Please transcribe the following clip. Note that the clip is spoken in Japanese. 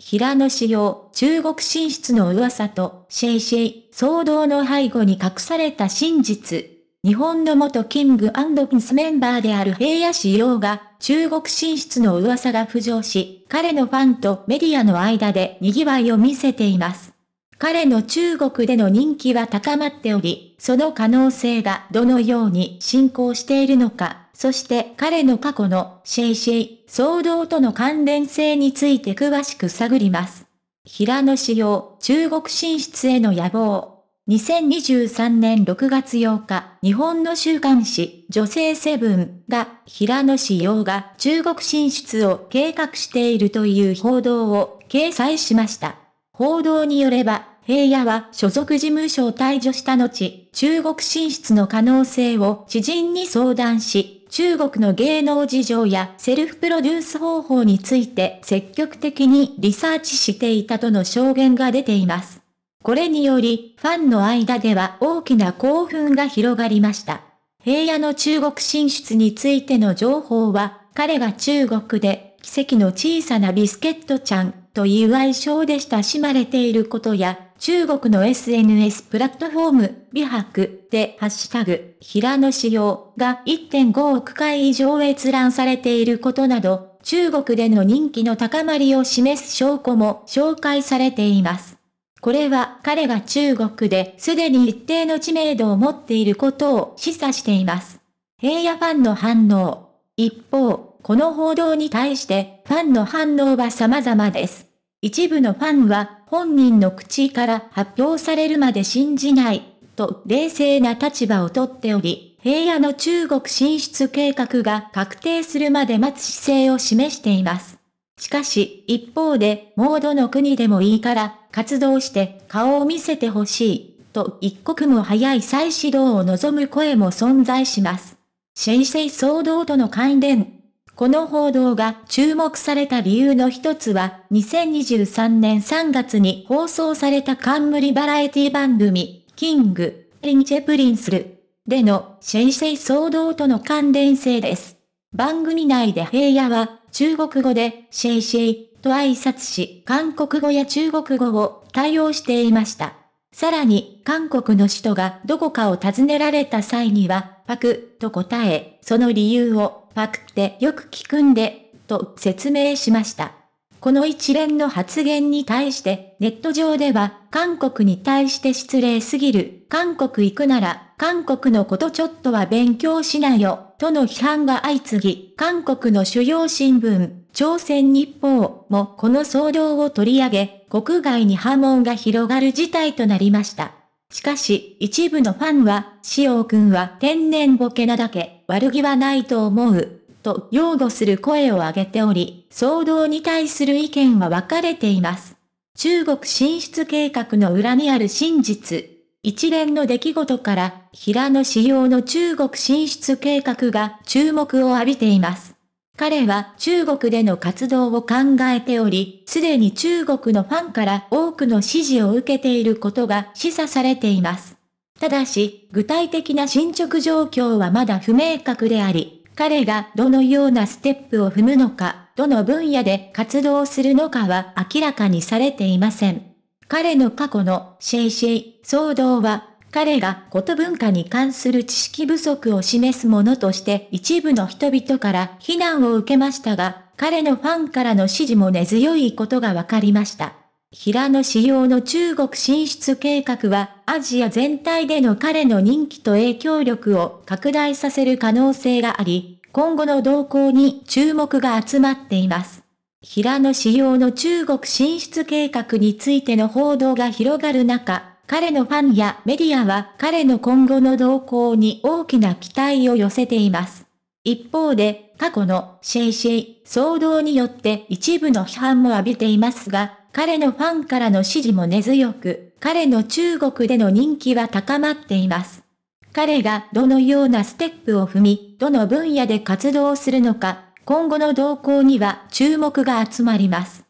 平野紫耀、中国進出の噂と、シェイシェイ、騒動の背後に隠された真実。日本の元キングアンド・スメンバーである平野紫耀が、中国進出の噂が浮上し、彼のファンとメディアの間で賑わいを見せています。彼の中国での人気は高まっており、その可能性がどのように進行しているのか、そして彼の過去のシェイシェイ騒動との関連性について詳しく探ります。平野紫用中国進出への野望。2023年6月8日、日本の週刊誌、女性セブンが、平野紫用が中国進出を計画しているという報道を掲載しました。報道によれば、平野は所属事務所を退場した後、中国進出の可能性を知人に相談し、中国の芸能事情やセルフプロデュース方法について積極的にリサーチしていたとの証言が出ています。これにより、ファンの間では大きな興奮が広がりました。平野の中国進出についての情報は、彼が中国で奇跡の小さなビスケットちゃんという愛称で親しまれていることや、中国の SNS プラットフォーム、美白でハッシュタグ、平野仕様が1.5億回以上閲覧されていることなど、中国での人気の高まりを示す証拠も紹介されています。これは彼が中国ですでに一定の知名度を持っていることを示唆しています。平野ファンの反応。一方、この報道に対してファンの反応は様々です。一部のファンは本人の口から発表されるまで信じない、と冷静な立場をとっており、平野の中国進出計画が確定するまで待つ姿勢を示しています。しかし、一方で、もうどの国でもいいから、活動して顔を見せてほしい、と一刻も早い再始動を望む声も存在します。シェイシェイ騒動との関連、この報道が注目された理由の一つは、2023年3月に放送された冠バラエティ番組、キング、リンチェプリンスル、でのシェイシェイ騒動との関連性です。番組内で平野は、中国語で、シェイシェイ、と挨拶し、韓国語や中国語を対応していました。さらに、韓国の首都がどこかを尋ねられた際には、パクと答え、その理由をなってよく聞くんで、と説明しました。この一連の発言に対して、ネット上では、韓国に対して失礼すぎる、韓国行くなら、韓国のことちょっとは勉強しなよ、との批判が相次ぎ、韓国の主要新聞、朝鮮日報もこの騒動を取り上げ、国外に波紋が広がる事態となりました。しかし、一部のファンは、塩君は天然ボケなだけ、悪気はないと思う、と擁護する声を上げており、騒動に対する意見は分かれています。中国進出計画の裏にある真実。一連の出来事から、平野仕様の中国進出計画が注目を浴びています。彼は中国での活動を考えており、すでに中国のファンから多くの支持を受けていることが示唆されています。ただし、具体的な進捗状況はまだ不明確であり、彼がどのようなステップを踏むのか、どの分野で活動するのかは明らかにされていません。彼の過去のシェイシェイ騒動は彼がこと文化に関する知識不足を示すものとして一部の人々から非難を受けましたが、彼のファンからの支持も根強いことが分かりました。平野仕様の中国進出計画は、アジア全体での彼の人気と影響力を拡大させる可能性があり、今後の動向に注目が集まっています。平野仕様の中国進出計画についての報道が広がる中、彼のファンやメディアは彼の今後の動向に大きな期待を寄せています。一方で、過去のシェイシェイ騒動によって一部の批判も浴びていますが、彼のファンからの支持も根強く、彼の中国での人気は高まっています。彼がどのようなステップを踏み、どの分野で活動するのか、今後の動向には注目が集まります。